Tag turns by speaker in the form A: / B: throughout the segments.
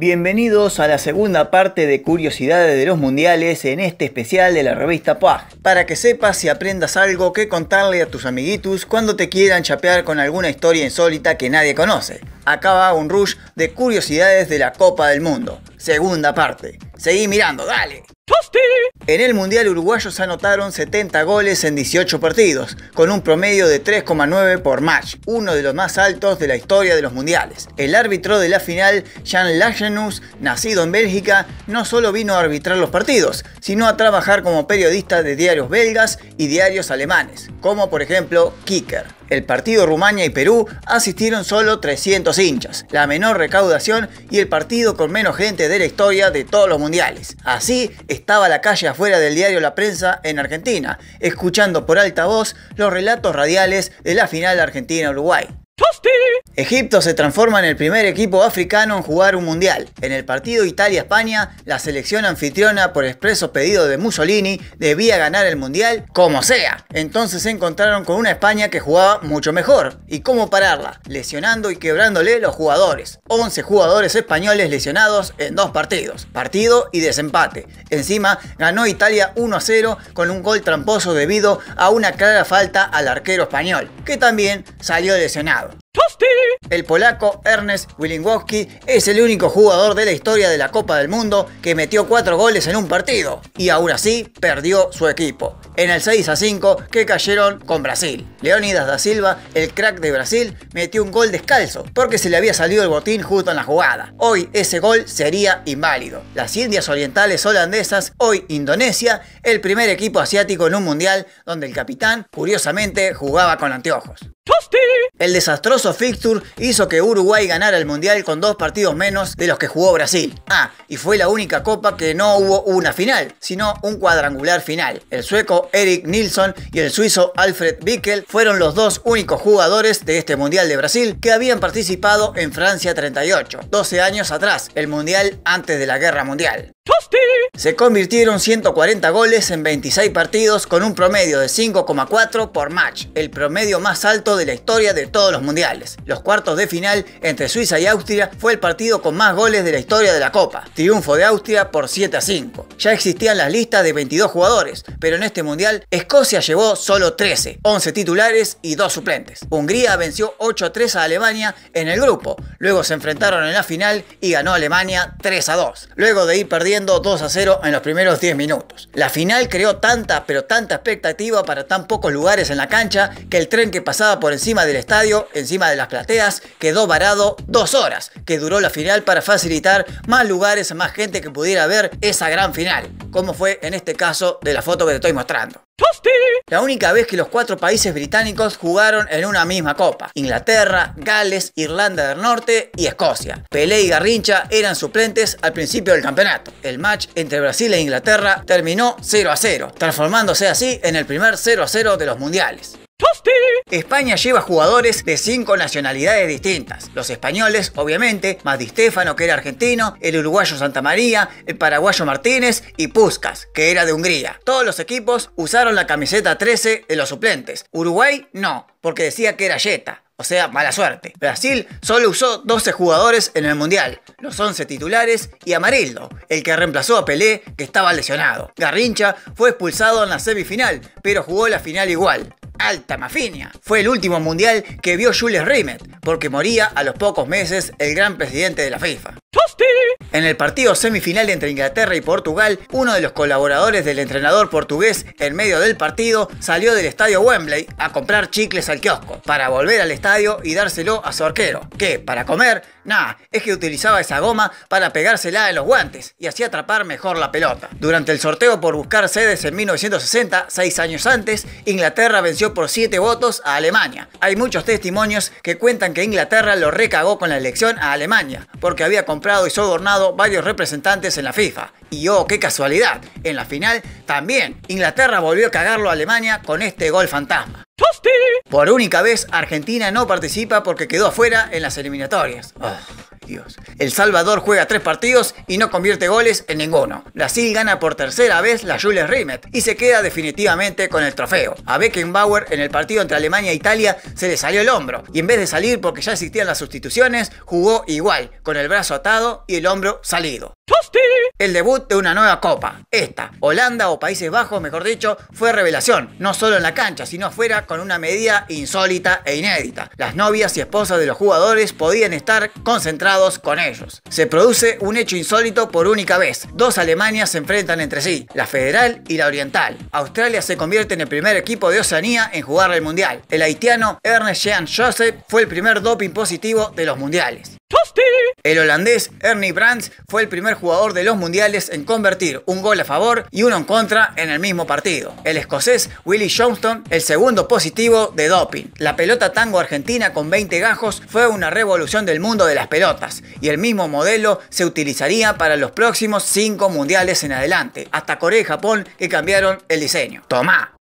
A: Bienvenidos a la segunda parte de Curiosidades de los Mundiales en este especial de la revista PAG. Para que sepas y aprendas algo que contarle a tus amiguitos cuando te quieran chapear con alguna historia insólita que nadie conoce. Acaba un rush de curiosidades de la Copa del Mundo. Segunda parte. Seguí mirando, dale. En el Mundial uruguayo se anotaron 70 goles en 18 partidos, con un promedio de 3,9 por match, uno de los más altos de la historia de los mundiales. El árbitro de la final, Jean Lagenus, nacido en Bélgica, no solo vino a arbitrar los partidos, sino a trabajar como periodista de diarios belgas y diarios alemanes, como por ejemplo Kicker el partido Rumania y Perú asistieron solo 300 hinchas, la menor recaudación y el partido con menos gente de la historia de todos los mundiales. Así estaba la calle afuera del diario La Prensa en Argentina, escuchando por alta voz los relatos radiales de la final Argentina-Uruguay. Egipto se transforma en el primer equipo africano en jugar un mundial. En el partido Italia-España, la selección anfitriona por expreso pedido de Mussolini debía ganar el mundial como sea. Entonces se encontraron con una España que jugaba mucho mejor. ¿Y cómo pararla? Lesionando y quebrándole los jugadores. 11 jugadores españoles lesionados en dos partidos. Partido y desempate. Encima, ganó Italia 1-0 con un gol tramposo debido a una clara falta al arquero español, que también salió lesionado. El polaco Ernest Wilingowski es el único jugador de la historia de la Copa del Mundo que metió cuatro goles en un partido y aún así perdió su equipo en el 6 a 5 que cayeron con Brasil. Leonidas da Silva, el crack de Brasil, metió un gol descalzo porque se le había salido el botín justo en la jugada. Hoy ese gol sería inválido. Las Indias Orientales holandesas, hoy Indonesia, el primer equipo asiático en un mundial donde el capitán curiosamente jugaba con anteojos. El desastroso fixture hizo que Uruguay ganara el Mundial con dos partidos menos de los que jugó Brasil. Ah, y fue la única copa que no hubo una final, sino un cuadrangular final. El sueco Eric Nilsson y el suizo Alfred Bickel fueron los dos únicos jugadores de este Mundial de Brasil que habían participado en Francia 38, 12 años atrás, el Mundial antes de la Guerra Mundial. Se convirtieron 140 goles en 26 partidos con un promedio de 5,4 por match, el promedio más alto de la historia de todos los mundiales. Los cuartos de final entre Suiza y Austria fue el partido con más goles de la historia de la Copa, triunfo de Austria por 7 a 5. Ya existían las listas de 22 jugadores, pero en este mundial Escocia llevó solo 13, 11 titulares y 2 suplentes. Hungría venció 8 a 3 a Alemania en el grupo, luego se enfrentaron en la final y ganó Alemania 3 a 2. Luego de ir perdiendo 2 a 0 en los primeros 10 minutos. La final creó tanta, pero tanta expectativa para tan pocos lugares en la cancha que el tren que pasaba por encima del estadio, encima de las plateas, quedó varado dos horas, que duró la final para facilitar más lugares a más gente que pudiera ver esa gran final, como fue en este caso de la foto que te estoy mostrando. La única vez que los cuatro países británicos jugaron en una misma copa. Inglaterra, Gales, Irlanda del Norte y Escocia. Pelé y Garrincha eran suplentes al principio del campeonato. El match entre Brasil e Inglaterra terminó 0 a 0, transformándose así en el primer 0 a 0 de los mundiales. España lleva jugadores de cinco nacionalidades distintas. Los españoles, obviamente, más Di Stefano, que era argentino, el uruguayo Santa María, el paraguayo Martínez y Puskas, que era de Hungría. Todos los equipos usaron la camiseta 13 de los suplentes. Uruguay no, porque decía que era Yeta. O sea, mala suerte. Brasil solo usó 12 jugadores en el Mundial, los 11 titulares y Amarildo, el que reemplazó a Pelé que estaba lesionado. Garrincha fue expulsado en la semifinal, pero jugó la final igual alta mafinia. Fue el último mundial que vio Jules Rimet, porque moría a los pocos meses el gran presidente de la FIFA. En el partido semifinal entre Inglaterra y Portugal, uno de los colaboradores del entrenador portugués en medio del partido salió del estadio Wembley a comprar chicles al kiosco, para volver al estadio y dárselo a su arquero, que, para comer, Nah, es que utilizaba esa goma para pegársela en los guantes y así atrapar mejor la pelota. Durante el sorteo por buscar sedes en 1960, seis años antes, Inglaterra venció por siete votos a Alemania. Hay muchos testimonios que cuentan que Inglaterra lo recagó con la elección a Alemania, porque había comprado y sobornado varios representantes en la FIFA. Y oh, qué casualidad, en la final también Inglaterra volvió a cagarlo a Alemania con este gol fantasma. Por única vez, Argentina no participa porque quedó afuera en las eliminatorias. Oh, Dios. El Salvador juega tres partidos y no convierte goles en ninguno. Brasil gana por tercera vez la Jules Rimet y se queda definitivamente con el trofeo. A Beckenbauer en el partido entre Alemania e Italia se le salió el hombro y en vez de salir porque ya existían las sustituciones, jugó igual, con el brazo atado y el hombro salido. El debut de una nueva copa. Esta, Holanda o Países Bajos, mejor dicho, fue revelación, no solo en la cancha, sino afuera con una medida insólita e inédita. Las novias y esposas de los jugadores podían estar concentrados con ellos. Se produce un hecho insólito por única vez. Dos Alemanias se enfrentan entre sí, la federal y la oriental. Australia se convierte en el primer equipo de Oceanía en jugar el mundial. El haitiano Ernest Jean Joseph fue el primer doping positivo de los mundiales. El holandés Ernie Brands fue el primer jugador de los mundiales en convertir un gol a favor y uno en contra en el mismo partido. El escocés Willie Johnston, el segundo positivo de doping. La pelota tango argentina con 20 gajos fue una revolución del mundo de las pelotas y el mismo modelo se utilizaría para los próximos 5 mundiales en adelante, hasta Corea y Japón que cambiaron el diseño. Tomá,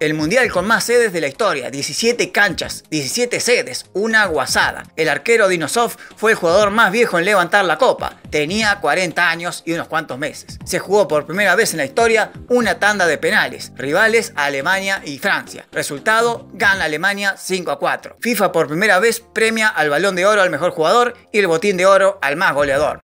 A: el mundial con más sedes de la historia, 17 canchas, 17 sedes, una guasada. El arquero Dinosov fue el jugador más viejo en levantar la copa tenía 40 años y unos cuantos meses. Se jugó por primera vez en la historia una tanda de penales, rivales a Alemania y Francia. Resultado, gana Alemania 5 a 4. FIFA por primera vez premia al balón de oro al mejor jugador y el botín de oro al más goleador.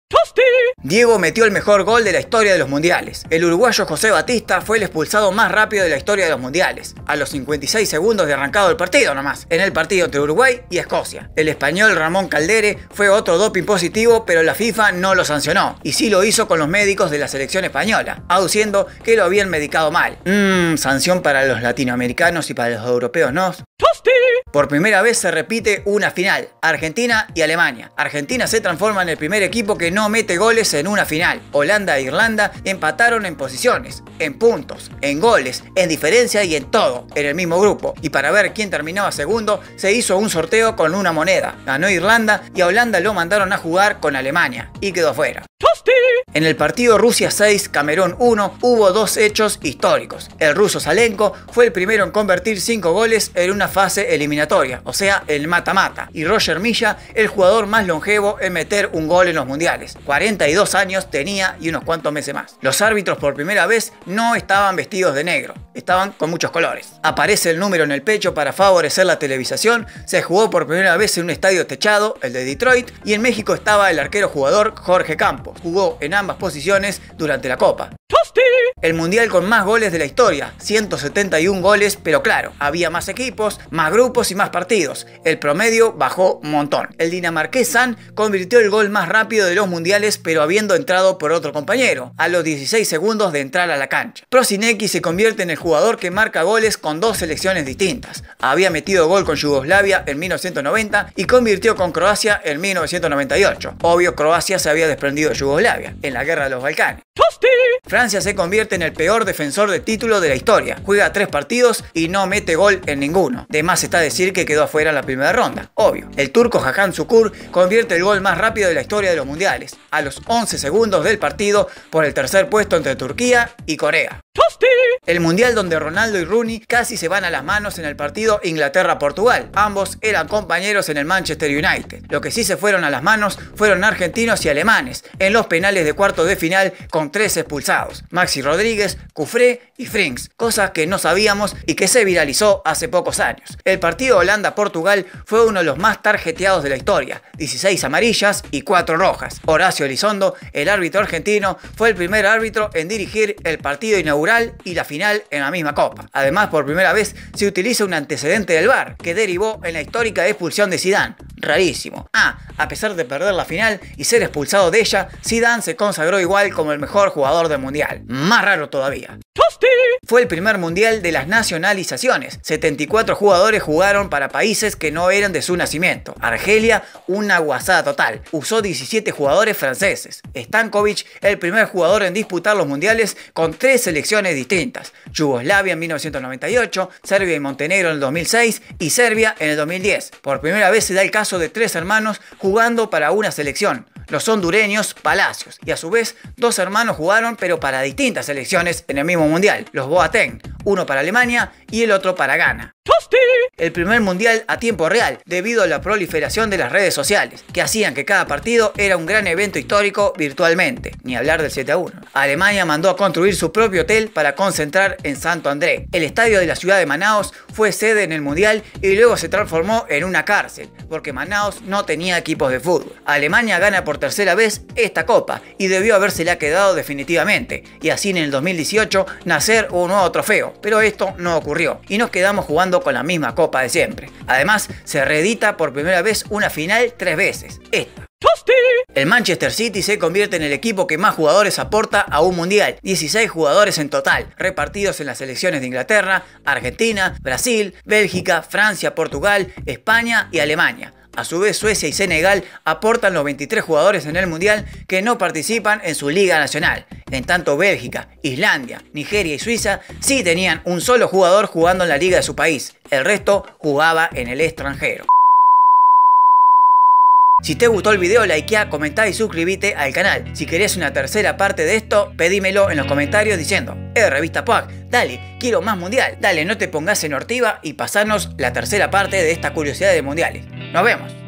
A: Diego metió el mejor gol de la historia de los mundiales. El uruguayo José Batista fue el expulsado más rápido de la historia de los mundiales, a los 56 segundos de arrancado el partido nomás, en el partido entre Uruguay y Escocia. El español Ramón Caldere fue otro doping positivo, pero la FIFA no lo sancionó, y sí lo hizo con los médicos de la selección española, aduciendo que lo habían medicado mal. Mmm, sanción para los latinoamericanos y para los europeos, ¿no? Por primera vez se repite una final, Argentina y Alemania. Argentina se transforma en el primer equipo que no mete goles en una final. Holanda e Irlanda empataron en posiciones, en puntos, en goles, en diferencia y en todo, en el mismo grupo. Y para ver quién terminaba segundo, se hizo un sorteo con una moneda. Ganó Irlanda y a Holanda lo mandaron a jugar con Alemania y quedó fuera. En el partido Rusia 6, Camerún 1, hubo dos hechos históricos. El ruso Salenko fue el primero en convertir 5 goles en una fase eliminatoria, o sea, el mata-mata. Y Roger Milla, el jugador más longevo en meter un gol en los mundiales. 42 años tenía y unos cuantos meses más. Los árbitros por primera vez no estaban vestidos de negro, estaban con muchos colores. Aparece el número en el pecho para favorecer la televisación, se jugó por primera vez en un estadio techado, el de Detroit, y en México estaba el arquero jugador Jorge Campos jugó en ambas posiciones durante la Copa el mundial con más goles de la historia, 171 goles, pero claro, había más equipos, más grupos y más partidos. El promedio bajó un montón. El dinamarqués San convirtió el gol más rápido de los mundiales, pero habiendo entrado por otro compañero, a los 16 segundos de entrar a la cancha. Prosinecki se convierte en el jugador que marca goles con dos selecciones distintas. Había metido gol con Yugoslavia en 1990 y convirtió con Croacia en 1998. Obvio, Croacia se había desprendido de Yugoslavia en la guerra de los Balcanes. Francia se convierte en el peor defensor de título de la historia. Juega tres partidos y no mete gol en ninguno. De más está decir que quedó afuera en la primera ronda, obvio. El turco Hakan Sukur convierte el gol más rápido de la historia de los mundiales, a los 11 segundos del partido por el tercer puesto entre Turquía y Corea. El mundial donde Ronaldo y Rooney casi se van a las manos en el partido Inglaterra-Portugal. Ambos eran compañeros en el Manchester United. Lo que sí se fueron a las manos fueron argentinos y alemanes en los penales de cuarto de final con tres expulsados. Maxi Rodríguez, Cufré y Frings, cosas que no sabíamos y que se viralizó hace pocos años. El partido Holanda-Portugal fue uno de los más tarjeteados de la historia, 16 amarillas y 4 rojas. Horacio Elizondo, el árbitro argentino, fue el primer árbitro en dirigir el partido inaugural y la final final en la misma Copa. Además, por primera vez se utiliza un antecedente del VAR, que derivó en la histórica expulsión de Zidane. Rarísimo. Ah, a pesar de perder la final y ser expulsado de ella, Zidane se consagró igual como el mejor jugador del Mundial. Más raro todavía. Fue el primer mundial de las nacionalizaciones. 74 jugadores jugaron para países que no eran de su nacimiento. Argelia, una guasada total. Usó 17 jugadores franceses. Stankovic, el primer jugador en disputar los mundiales con tres selecciones distintas. Yugoslavia en 1998, Serbia y Montenegro en el 2006 y Serbia en el 2010. Por primera vez se da el caso de tres hermanos jugando para una selección los hondureños Palacios, y a su vez dos hermanos jugaron pero para distintas selecciones en el mismo mundial los Boateng, uno para Alemania y el otro para Ghana el primer mundial a tiempo real debido a la proliferación de las redes sociales, que hacían que cada partido era un gran evento histórico virtualmente, ni hablar del 7 a 1. Alemania mandó a construir su propio hotel para concentrar en Santo André. El estadio de la ciudad de Manaus fue sede en el mundial y luego se transformó en una cárcel, porque Manaus no tenía equipos de fútbol. Alemania gana por tercera vez esta copa y debió habérsela quedado definitivamente, y así en el 2018 nacer un nuevo trofeo, pero esto no ocurrió y nos quedamos jugando con la misma copa copa de siempre. Además, se reedita por primera vez una final tres veces, El Manchester City se convierte en el equipo que más jugadores aporta a un mundial, 16 jugadores en total, repartidos en las selecciones de Inglaterra, Argentina, Brasil, Bélgica, Francia, Portugal, España y Alemania. A su vez, Suecia y Senegal aportan los 23 jugadores en el Mundial que no participan en su liga nacional. En tanto, Bélgica, Islandia, Nigeria y Suiza sí tenían un solo jugador jugando en la liga de su país. El resto jugaba en el extranjero. Si te gustó el video, likea, comentá y suscríbete al canal. Si querés una tercera parte de esto, pedímelo en los comentarios diciendo de eh, Revista Pac, dale, quiero más mundial, dale, no te pongas en hortiva y pasarnos la tercera parte de esta curiosidad de mundiales. Nos vemos.